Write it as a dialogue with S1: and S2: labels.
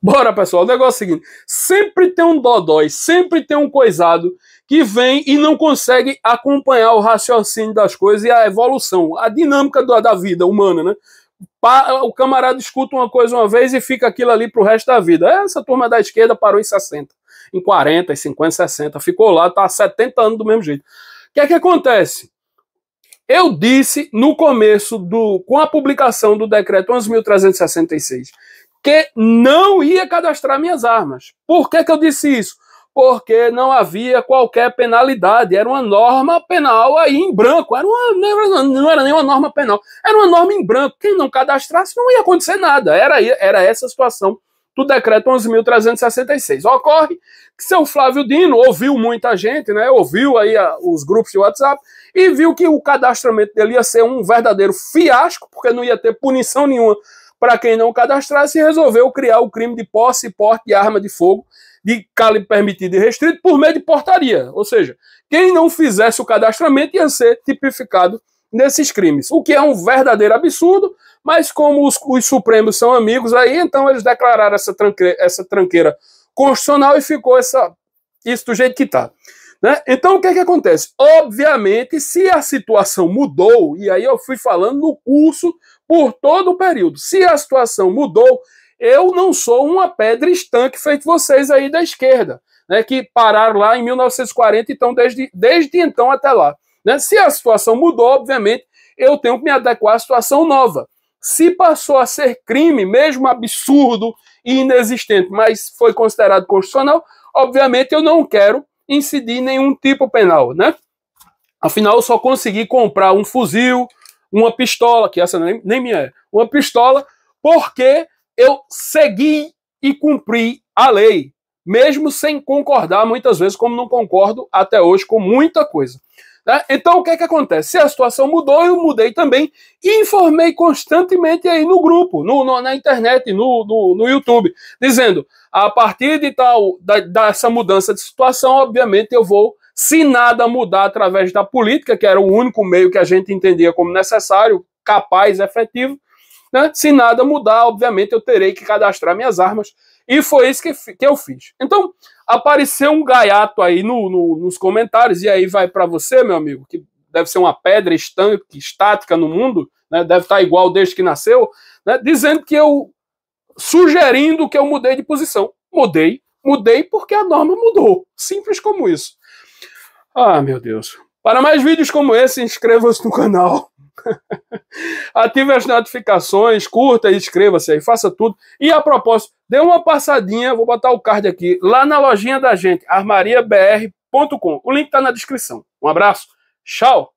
S1: Bora, pessoal. O negócio é o seguinte: sempre tem um dodói, sempre tem um coisado que vem e não consegue acompanhar o raciocínio das coisas e a evolução, a dinâmica do, da vida humana, né? O camarada escuta uma coisa uma vez e fica aquilo ali pro resto da vida. Essa turma da esquerda parou em 60, em 40, em 50, 60, ficou lá, tá há 70 anos do mesmo jeito. O que é que acontece? Eu disse no começo do com a publicação do decreto 11.366 que não ia cadastrar minhas armas. Por que, que eu disse isso? Porque não havia qualquer penalidade, era uma norma penal aí em branco, era uma, não era nenhuma norma penal, era uma norma em branco. Quem não cadastrasse não ia acontecer nada. Era, era essa a situação do decreto 11.366. Ocorre que seu Flávio Dino ouviu muita gente, né? Ouviu aí a, os grupos de WhatsApp e viu que o cadastramento dele ia ser um verdadeiro fiasco, porque não ia ter punição nenhuma para quem não cadastrasse, resolveu criar o crime de posse e porte de arma de fogo de calibre permitido e restrito por meio de portaria. Ou seja, quem não fizesse o cadastramento ia ser tipificado nesses crimes, o que é um verdadeiro absurdo, mas como os, os Supremos são amigos aí, então eles declararam essa tranqueira, essa tranqueira constitucional e ficou essa, isso do jeito que está. Né? Então o que, é que acontece? Obviamente, se a situação mudou, e aí eu fui falando no curso por todo o período, se a situação mudou, eu não sou uma pedra estanque feito vocês aí da esquerda, né, que pararam lá em 1940, então desde, desde então até lá. Né? Se a situação mudou, obviamente, eu tenho que me adequar à situação nova. Se passou a ser crime, mesmo absurdo e inexistente, mas foi considerado constitucional, obviamente eu não quero incidir nenhum tipo penal, né? Afinal, eu só consegui comprar um fuzil, uma pistola, que essa nem, nem minha é, uma pistola, porque eu segui e cumpri a lei, mesmo sem concordar muitas vezes, como não concordo até hoje com muita coisa. Tá? Então, o que é que acontece? Se a situação mudou, eu mudei também e informei constantemente aí no grupo, no, no na internet, no, no, no, YouTube, dizendo, a partir de tal, da, dessa mudança de situação, obviamente eu vou, se nada mudar através da política, que era o único meio que a gente entendia como necessário, capaz, efetivo, né? Se nada mudar, obviamente eu terei que cadastrar minhas armas. E foi isso que, que eu fiz. Então, apareceu um gaiato aí no, no, nos comentários, e aí vai para você, meu amigo, que deve ser uma pedra estanque, estática no mundo, né? deve estar tá igual desde que nasceu, né? dizendo que eu. sugerindo que eu mudei de posição. Mudei, mudei porque a norma mudou. Simples como isso. Ah, meu Deus. Para mais vídeos como esse, inscreva-se no canal. Ative as notificações, curta e inscreva-se aí, faça tudo. E a propósito, dê uma passadinha, vou botar o card aqui, lá na lojinha da gente, armariabr.com. O link está na descrição. Um abraço, tchau!